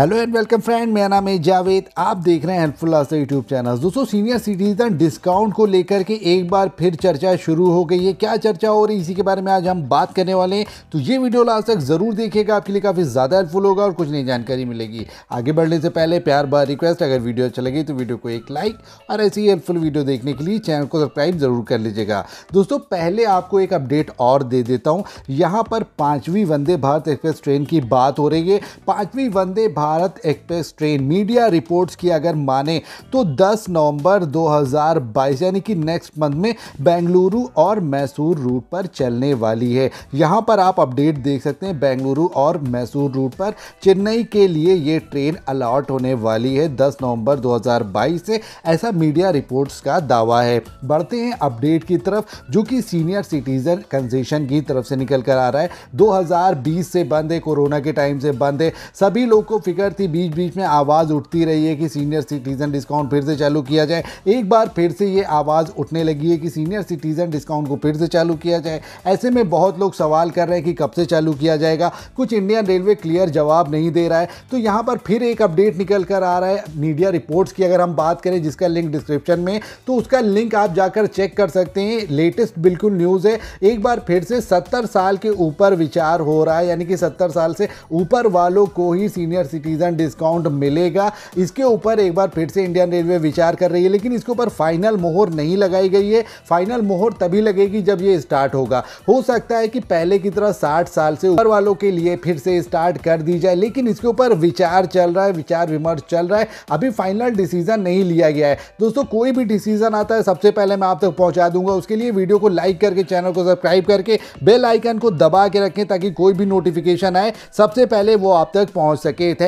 hello and welcome friend मेरा नाम है जावेद आप देख रहे हैं हेल्पफुल आस्था यूट्यूब चैनल दोस्तों सीनियर सिटीजन डिस्काउंट को लेकर के एक बार फिर चर्चा शुरू हो गई है क्या चर्चा हो रही है इसी के बारे में आज हम बात करने वाले हैं तो ये वीडियो लास्ट तक ज़रूर देखिएगा आपके लिए काफ़ी ज़्यादा हेल्पफुल होगा और कुछ नई जानकारी मिलेगी आगे बढ़ने से पहले प्यार बार रिक्वेस्ट अगर वीडियो अच्छा लगे तो वीडियो को एक लाइक और ऐसी ही हेल्पफुल वीडियो देखने के लिए चैनल को सब्सक्राइब ज़रूर कर लीजिएगा दोस्तों पहले आपको एक अपडेट और दे देता हूँ यहाँ पर पाँचवीं वंदे भारत एक्सप्रेस ट्रेन की बात हो रही है पाँचवीं Vande Bharat Bharat Express train media reports की अगर माने तो 10 नवंबर 2022 यानी कि नेक्स्ट मंथ में बेंगलुरु और मैसूर रूट पर चलने वाली है यहाँ पर आप अपडेट देख सकते हैं बेंगलुरु और मैसूर रूट पर चेन्नई के लिए ये ट्रेन अलॉट होने वाली है 10 नवंबर 2022 से ऐसा मीडिया रिपोर्ट्स का दावा है बढ़ते हैं अपडेट की तरफ जो कि सीनियर सिटीजन कंसेशन की तरफ से निकल कर आ रहा है 2020 से बंद है कोरोना के टाइम से बंद है सभी लोग को फिक्र फिक्र थी बीच बीच में आवाज़ उठती रही है कि सीनियर सिटीज़न डिस्काउंट फिर से चालू किया जाए एक बार फिर से ये आवाज़ उठने लगी है कि सीनियर सिटीज़न डिस्काउंट को फिर से चालू किया जाए ऐसे में बहुत लोग सवाल कर रहे हैं कि कब से चालू किया जाएगा कुछ इंडियन रेलवे क्लियर जवाब नहीं दे रहा है तो यहाँ पर फिर एक अपडेट निकल कर आ रहा है मीडिया रिपोर्ट्स की अगर हम बात करें जिसका लिंक डिस्क्रिप्शन में तो उसका लिंक आप जाकर चेक कर सकते हैं लेटेस्ट बिल्कुल न्यूज़ है एक बार फिर से सत्तर साल के ऊपर विचार हो रहा है यानी कि सत्तर साल से ऊपर वालों को ही सीनियर सिटीज़न डिस्काउंट मिलेगा इसके ऊपर एक बार फिर से इंडियन रेलवे विचार कर रही है लेकिन इसके ऊपर फाइनल मोहर नहीं लगाई गई है फाइनल मोहर तभी लगेगी जब ये स्टार्ट होगा हो सकता है कि पहले की तरह साठ साल से ऊपर वालों के लिए फिर से स्टार्ट कर दी जाए लेकिन इसके ऊपर विचार चल रहा है विचार विमर्श चल रहा है अभी फाइनल डिसीजन नहीं लिया गया है दोस्तों कोई भी डिसीजन आता है सबसे पहले मैं आप तक पहुंचा दूंगा उसके लिए वीडियो को लाइक करके चैनल को सब्सक्राइब करके बेल आइकन को दबा के रखें ताकि कोई भी नोटिफिकेशन आए सबसे पहले वो आप तक पहुंच सके थैंक